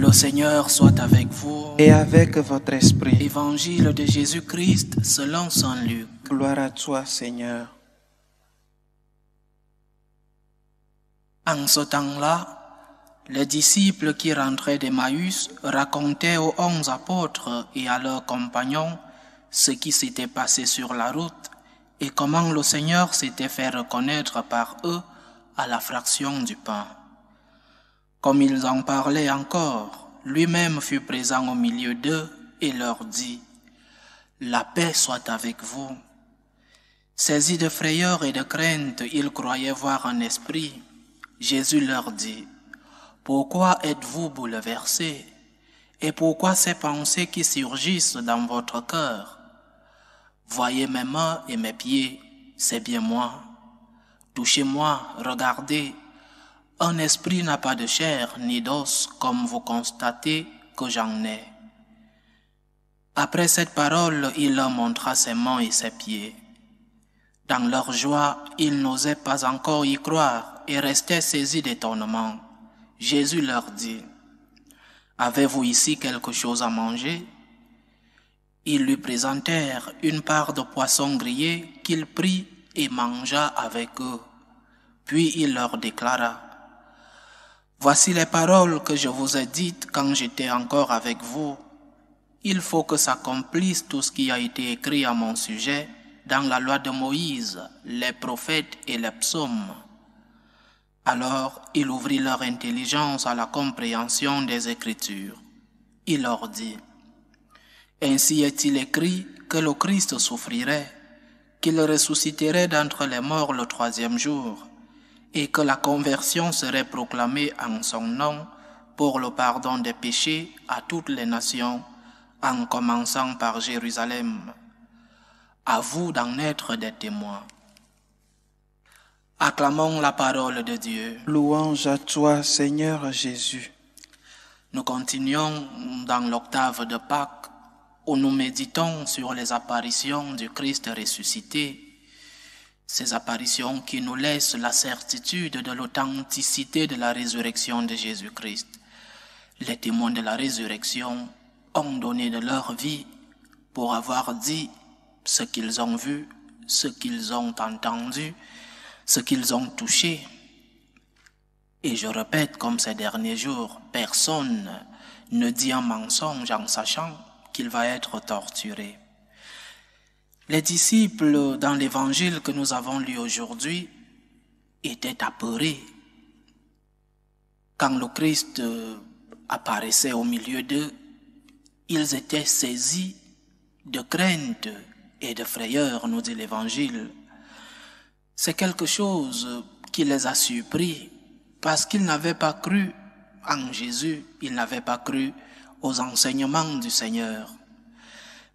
Le Seigneur soit avec vous. Et avec votre esprit. Évangile de Jésus-Christ selon Saint Luc. Gloire à toi, Seigneur. En ce temps-là, les disciples qui rentraient d'Emmaüs racontaient aux onze apôtres et à leurs compagnons ce qui s'était passé sur la route et comment le Seigneur s'était fait reconnaître par eux à la fraction du pain. Comme ils en parlaient encore, lui-même fut présent au milieu d'eux et leur dit, La paix soit avec vous. Saisis de frayeur et de crainte, ils croyaient voir un esprit. Jésus leur dit, Pourquoi êtes-vous bouleversés Et pourquoi ces pensées qui surgissent dans votre cœur Voyez mes mains et mes pieds, c'est bien moi. Touchez-moi, regardez, un esprit n'a pas de chair ni d'os, comme vous constatez que j'en ai. Après cette parole, il leur montra ses mains et ses pieds. Dans leur joie, ils n'osaient pas encore y croire et restaient saisis d'étonnement. Jésus leur dit, Avez-vous ici quelque chose à manger Ils lui présentèrent une part de poisson grillé qu'il prit et mangea avec eux. Puis il leur déclara, Voici les paroles que je vous ai dites quand j'étais encore avec vous. Il faut que s'accomplisse tout ce qui a été écrit à mon sujet dans la loi de Moïse, les prophètes et les psaumes. Alors il ouvrit leur intelligence à la compréhension des Écritures. Il leur dit, Ainsi est-il écrit que le Christ souffrirait, qu'il ressusciterait d'entre les morts le troisième jour, et que la conversion serait proclamée en son nom pour le pardon des péchés à toutes les nations, en commençant par Jérusalem. À vous d'en être des témoins. Acclamons la parole de Dieu. Louange à toi, Seigneur Jésus. Nous continuons dans l'octave de Pâques où nous méditons sur les apparitions du Christ ressuscité ces apparitions qui nous laissent la certitude de l'authenticité de la résurrection de Jésus-Christ. Les témoins de la résurrection ont donné de leur vie pour avoir dit ce qu'ils ont vu, ce qu'ils ont entendu, ce qu'ils ont touché. Et je répète comme ces derniers jours, personne ne dit un mensonge en sachant qu'il va être torturé. Les disciples dans l'évangile que nous avons lu aujourd'hui étaient apeurés quand le Christ euh, apparaissait au milieu d'eux, ils étaient saisis de crainte et de frayeur, nous dit l'Évangile. C'est quelque chose qui les a surpris parce qu'ils n'avaient pas cru en Jésus, ils n'avaient pas cru aux enseignements du Seigneur.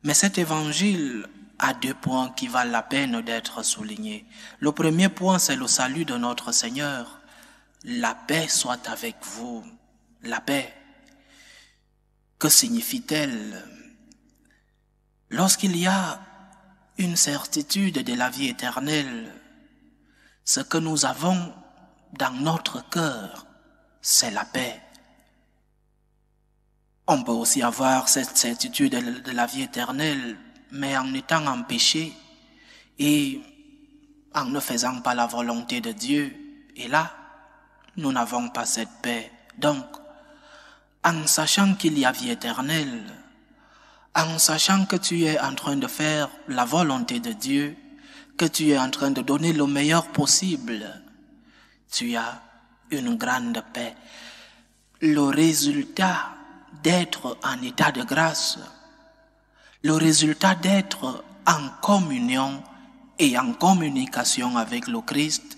Mais cet évangile à deux points qui valent la peine d'être soulignés. Le premier point, c'est le salut de notre Seigneur. La paix soit avec vous. La paix. Que signifie-t-elle Lorsqu'il y a une certitude de la vie éternelle, ce que nous avons dans notre cœur, c'est la paix. On peut aussi avoir cette certitude de la vie éternelle mais en étant empêché et en ne faisant pas la volonté de Dieu. Et là, nous n'avons pas cette paix. Donc, en sachant qu'il y a vie éternelle, en sachant que tu es en train de faire la volonté de Dieu, que tu es en train de donner le meilleur possible, tu as une grande paix. Le résultat d'être en état de grâce, le résultat d'être en communion et en communication avec le Christ,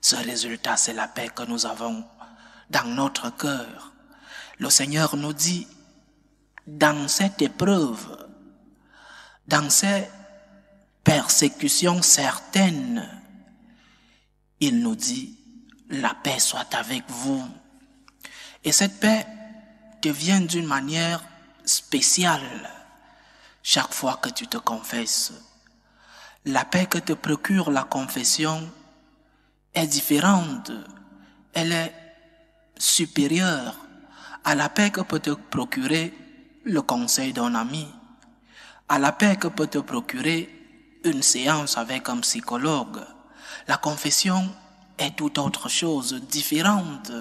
ce résultat, c'est la paix que nous avons dans notre cœur. Le Seigneur nous dit, dans cette épreuve, dans ces persécutions certaines, il nous dit, la paix soit avec vous. Et cette paix devient d'une manière spéciale chaque fois que tu te confesses. La paix que te procure la confession est différente, elle est supérieure à la paix que peut te procurer le conseil d'un ami, à la paix que peut te procurer une séance avec un psychologue. La confession est tout autre chose, différente.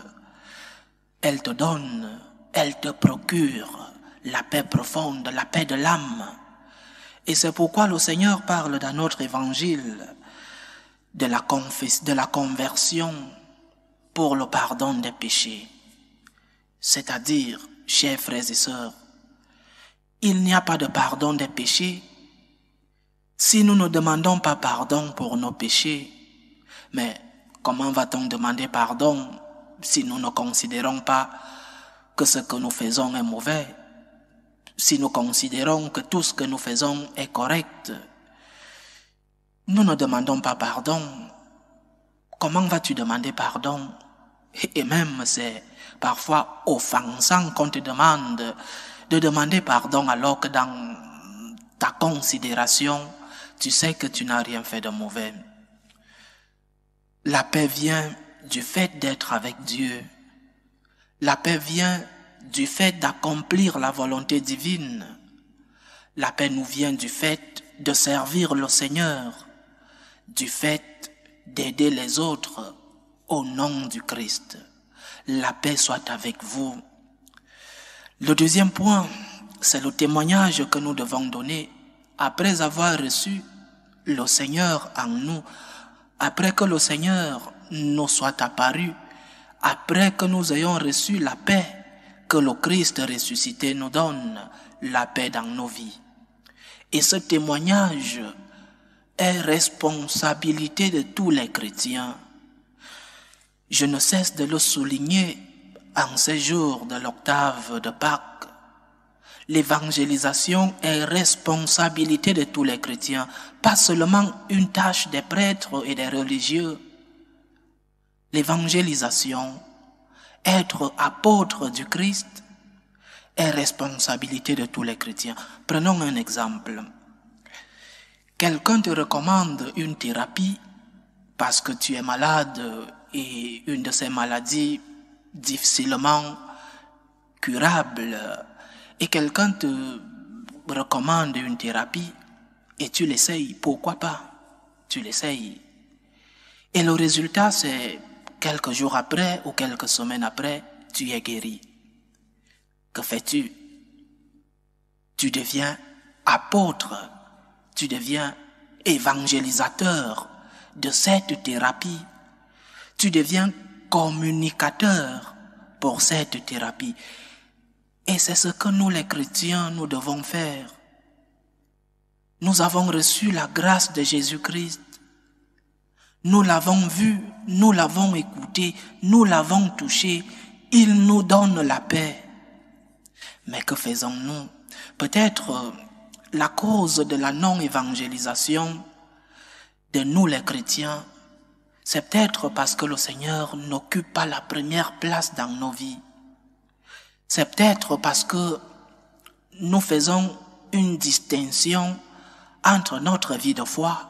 Elle te donne, elle te procure la paix profonde, la paix de l'âme. Et c'est pourquoi le Seigneur parle dans notre évangile de la, de la conversion pour le pardon des péchés. C'est-à-dire, chers frères et sœurs, il n'y a pas de pardon des péchés si nous ne demandons pas pardon pour nos péchés. Mais comment va-t-on demander pardon si nous ne considérons pas que ce que nous faisons est mauvais si nous considérons que tout ce que nous faisons est correct, nous ne demandons pas pardon. Comment vas-tu demander pardon Et même c'est parfois offensant qu'on te demande de demander pardon alors que dans ta considération, tu sais que tu n'as rien fait de mauvais. La paix vient du fait d'être avec Dieu. La paix vient du fait d'accomplir la volonté divine. La paix nous vient du fait de servir le Seigneur, du fait d'aider les autres au nom du Christ. La paix soit avec vous. Le deuxième point, c'est le témoignage que nous devons donner après avoir reçu le Seigneur en nous, après que le Seigneur nous soit apparu, après que nous ayons reçu la paix que le Christ ressuscité nous donne la paix dans nos vies. Et ce témoignage est responsabilité de tous les chrétiens. Je ne cesse de le souligner en ces jours de l'octave de Pâques. L'évangélisation est responsabilité de tous les chrétiens, pas seulement une tâche des prêtres et des religieux. L'évangélisation être apôtre du Christ est responsabilité de tous les chrétiens. Prenons un exemple. Quelqu'un te recommande une thérapie parce que tu es malade et une de ces maladies difficilement curable et quelqu'un te recommande une thérapie et tu l'essayes, pourquoi pas Tu l'essayes. Et le résultat, c'est quelques jours après ou quelques semaines après, tu es guéri. Que fais-tu Tu deviens apôtre, tu deviens évangélisateur de cette thérapie, tu deviens communicateur pour cette thérapie. Et c'est ce que nous les chrétiens, nous devons faire. Nous avons reçu la grâce de Jésus-Christ nous l'avons vu, nous l'avons écouté, nous l'avons touché. Il nous donne la paix. Mais que faisons-nous Peut-être euh, la cause de la non-évangélisation de nous les chrétiens, c'est peut-être parce que le Seigneur n'occupe pas la première place dans nos vies. C'est peut-être parce que nous faisons une distinction entre notre vie de foi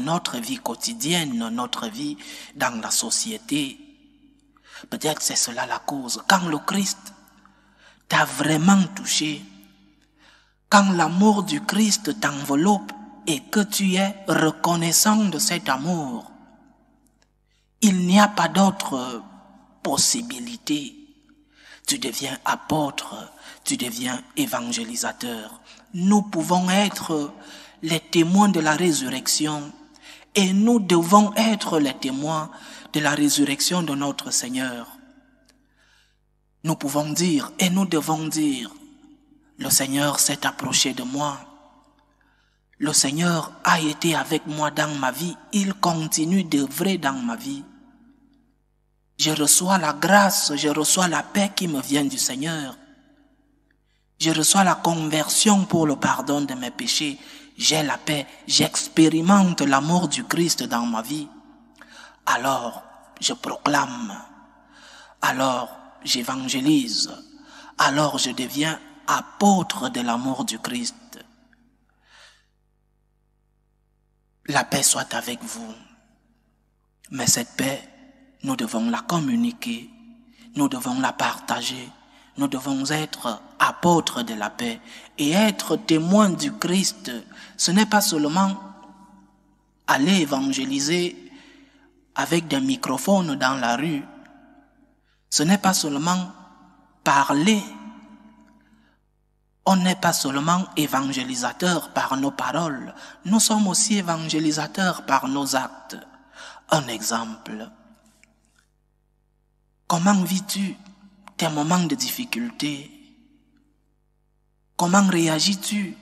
notre vie quotidienne, notre vie dans la société. Peut-être c'est cela la cause. Quand le Christ t'a vraiment touché, quand l'amour du Christ t'enveloppe et que tu es reconnaissant de cet amour, il n'y a pas d'autre possibilité. Tu deviens apôtre, tu deviens évangélisateur. Nous pouvons être les témoins de la résurrection et nous devons être les témoins de la résurrection de notre Seigneur. Nous pouvons dire et nous devons dire, le Seigneur s'est approché de moi. Le Seigneur a été avec moi dans ma vie. Il continue d'œuvrer dans ma vie. Je reçois la grâce, je reçois la paix qui me vient du Seigneur. Je reçois la conversion pour le pardon de mes péchés j'ai la paix, j'expérimente l'amour du Christ dans ma vie, alors je proclame, alors j'évangélise, alors je deviens apôtre de l'amour du Christ. La paix soit avec vous. Mais cette paix, nous devons la communiquer, nous devons la partager, nous devons être apôtres de la paix et être témoins du Christ. Ce n'est pas seulement aller évangéliser avec des microphones dans la rue. Ce n'est pas seulement parler. On n'est pas seulement évangélisateur par nos paroles, nous sommes aussi évangélisateurs par nos actes. Un exemple. Comment vis-tu moment de difficulté Comment réagis-tu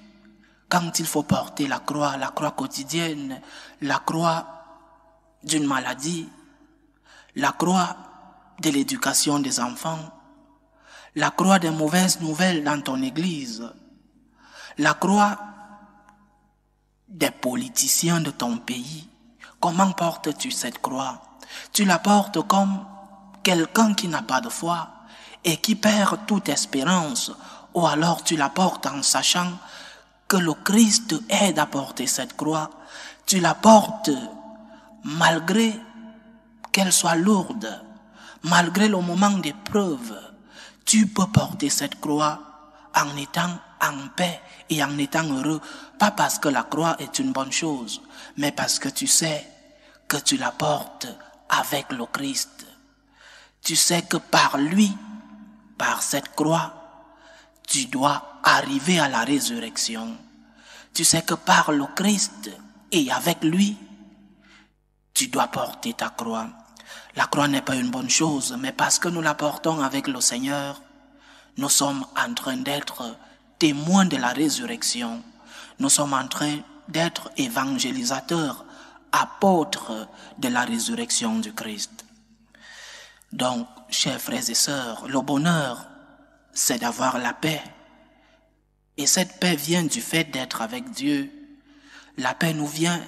quand il faut porter la croix, la croix quotidienne, la croix d'une maladie, la croix de l'éducation des enfants, la croix des mauvaises nouvelles dans ton église, la croix des politiciens de ton pays. Comment portes-tu cette croix Tu la portes comme quelqu'un qui n'a pas de foi et qui perd toute espérance, ou alors tu la portes en sachant que le Christ aide à porter cette croix. Tu la portes malgré qu'elle soit lourde, malgré le moment d'épreuve. Tu peux porter cette croix en étant en paix et en étant heureux, pas parce que la croix est une bonne chose, mais parce que tu sais que tu la portes avec le Christ. Tu sais que par lui, par cette croix, tu dois arriver à la résurrection. Tu sais que par le Christ et avec lui, tu dois porter ta croix. La croix n'est pas une bonne chose, mais parce que nous la portons avec le Seigneur, nous sommes en train d'être témoins de la résurrection. Nous sommes en train d'être évangélisateurs, apôtres de la résurrection du Christ. Donc, chers frères et sœurs, le bonheur, c'est d'avoir la paix. Et cette paix vient du fait d'être avec Dieu. La paix nous vient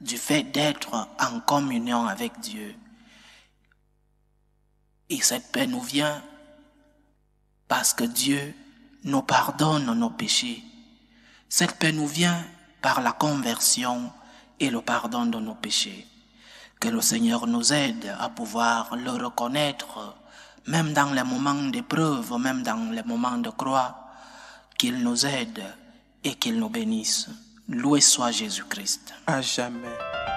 du fait d'être en communion avec Dieu. Et cette paix nous vient parce que Dieu nous pardonne nos péchés. Cette paix nous vient par la conversion et le pardon de nos péchés. Que le Seigneur nous aide à pouvoir le reconnaître, même dans les moments d'épreuve, même dans les moments de croix, qu'il nous aide et qu'il nous bénisse. Loué soit Jésus-Christ. À jamais.